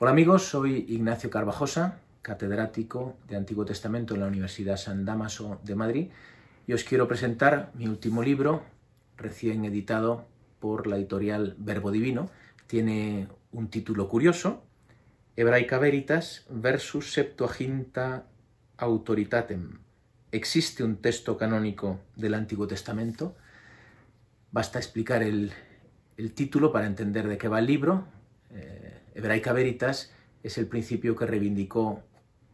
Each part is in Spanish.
Hola amigos, soy Ignacio Carvajosa, catedrático de Antiguo Testamento en la Universidad San Damaso de Madrid y os quiero presentar mi último libro recién editado por la editorial Verbo Divino. Tiene un título curioso, Hebraica Veritas versus Septuaginta Autoritatem. ¿Existe un texto canónico del Antiguo Testamento? Basta explicar el, título para entender de qué va el libro. Eh, hebraica veritas es el principio que reivindicó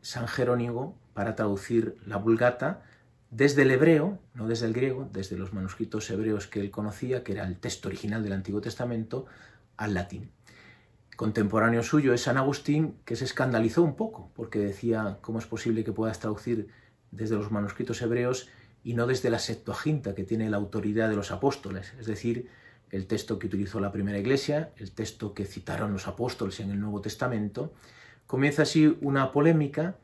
San Jerónimo para traducir la Vulgata desde el hebreo, no desde el griego, desde los manuscritos hebreos que él conocía, que era el texto original del Antiguo Testamento, al latín. Contemporáneo suyo es San Agustín, que se escandalizó un poco, porque decía, ¿cómo es posible que puedas traducir desde los manuscritos hebreos y no desde la Septuaginta, que tiene la autoridad de los apóstoles? Es decir, el texto que utilizó la primera iglesia, el texto que citaron los apóstoles en el Nuevo Testamento. Comienza así una polémica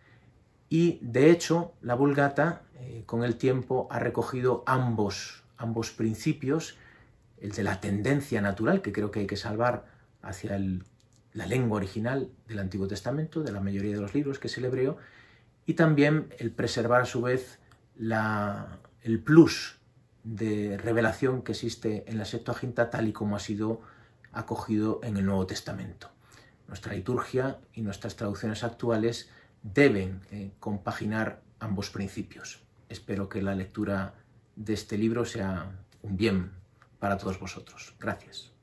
y de hecho la Vulgata eh, con el tiempo ha recogido ambos, ambos principios, el de la tendencia natural que creo que hay que salvar hacia la lengua original del Antiguo Testamento, de la mayoría de los libros que es el hebreo, y también el preservar a su vez el plus de revelación que existe en la Septuaginta tal y como ha sido acogido en el Nuevo Testamento. Nuestra liturgia y nuestras traducciones actuales deben eh, compaginar ambos principios. Espero que la lectura de este libro sea un bien para todos vosotros. Gracias.